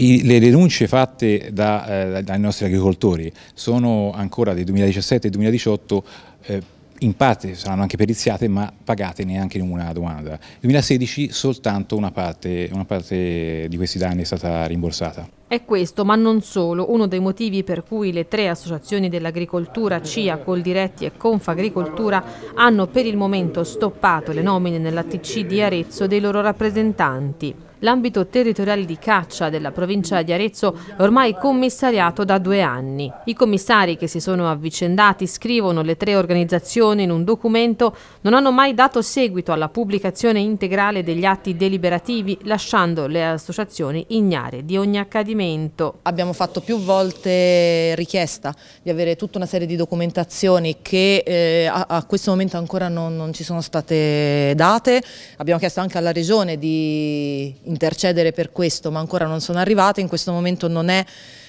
I, le denunce fatte da, eh, dai nostri agricoltori sono ancora del 2017 e 2018 eh, in parte saranno anche periziate ma pagate neanche in una domanda. Nel 2016 soltanto una parte, una parte di questi danni è stata rimborsata. È questo, ma non solo, uno dei motivi per cui le tre associazioni dell'agricoltura CIA, Coldiretti e Confagricoltura hanno per il momento stoppato le nomine nell'ATC di Arezzo dei loro rappresentanti. L'ambito territoriale di caccia della provincia di Arezzo è ormai commissariato da due anni. I commissari che si sono avvicendati, scrivono le tre organizzazioni in un documento, non hanno mai dato seguito alla pubblicazione integrale degli atti deliberativi, lasciando le associazioni ignare di ogni accadimento procedimento. Abbiamo fatto più volte richiesta di avere tutta una serie di documentazioni che eh, a, a, questo momento ancora non, non, ci sono state date, abbiamo chiesto anche alla Regione di intercedere per questo ma ancora non sono arrivate, in questo momento non è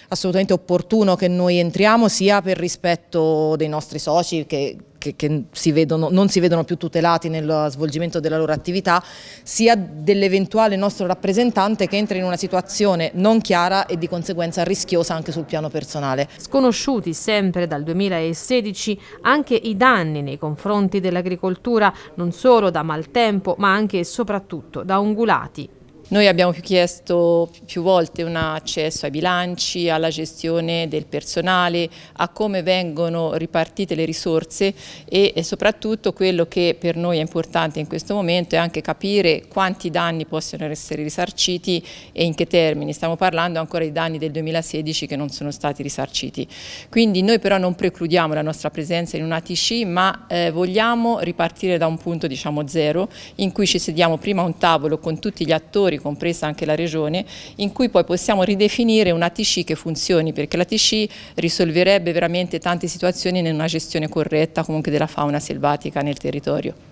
assolutamente opportuno che noi entriamo sia per rispetto dei nostri soci che che, che si vedono, non si vedono più tutelati nello svolgimento della loro attività, sia dell'eventuale nostro rappresentante che entra in una situazione non chiara e di conseguenza rischiosa anche sul piano personale. Sconosciuti sempre dal 2016 anche i danni nei confronti dell'agricoltura, non solo da maltempo ma anche e soprattutto da ungulati. Noi abbiamo chiesto più volte un accesso ai bilanci, alla gestione del personale, a come vengono ripartite le risorse e, soprattutto quello che per noi è importante in questo momento è anche capire quanti danni possono essere risarciti e in che termini. Stiamo parlando ancora di danni del 2016 che non sono stati risarciti. Quindi noi però non precludiamo la nostra presenza in un ATC ma eh, vogliamo ripartire da un punto diciamo zero in cui ci sediamo prima a un tavolo con tutti gli attori compresa anche la regione, in cui poi possiamo ridefinire una TC che funzioni, perché la TC risolverebbe veramente tante situazioni in una gestione corretta comunque della fauna selvatica nel territorio.